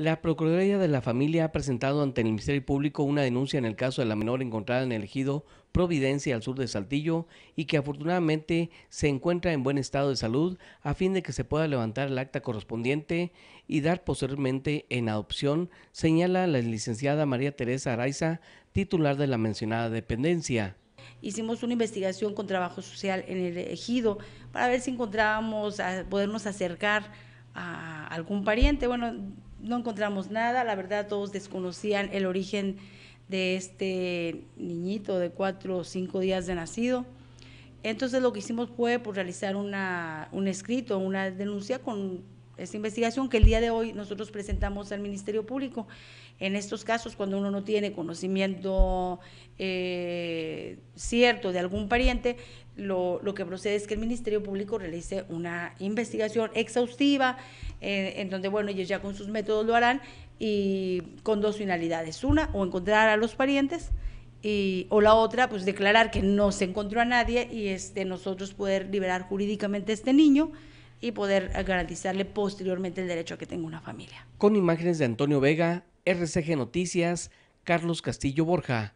La Procuraduría de la Familia ha presentado ante el Ministerio Público una denuncia en el caso de la menor encontrada en el ejido Providencia al sur de Saltillo y que afortunadamente se encuentra en buen estado de salud a fin de que se pueda levantar el acta correspondiente y dar posteriormente en adopción, señala la licenciada María Teresa Araiza, titular de la mencionada dependencia hicimos una investigación con trabajo social en el ejido para ver si encontrábamos podernos acercar a algún pariente. Bueno, no encontramos nada, la verdad todos desconocían el origen de este niñito de cuatro o cinco días de nacido. Entonces lo que hicimos fue por pues, realizar una, un escrito, una denuncia con esta investigación que el día de hoy nosotros presentamos al Ministerio Público. En estos casos, cuando uno no tiene conocimiento eh, cierto de algún pariente, lo, que procede es que el Ministerio Público realice una investigación exhaustiva, eh, en donde, bueno, ellos ya con sus métodos lo harán y con dos finalidades. Una, o encontrar a los parientes. Y, o la otra, pues declarar que no se encontró a nadie y de este, nosotros poder liberar jurídicamente a este niño y poder eh, garantizarle posteriormente el derecho a que tenga una familia. Con imágenes de Antonio Vega, RCG Noticias, Carlos Castillo Borja.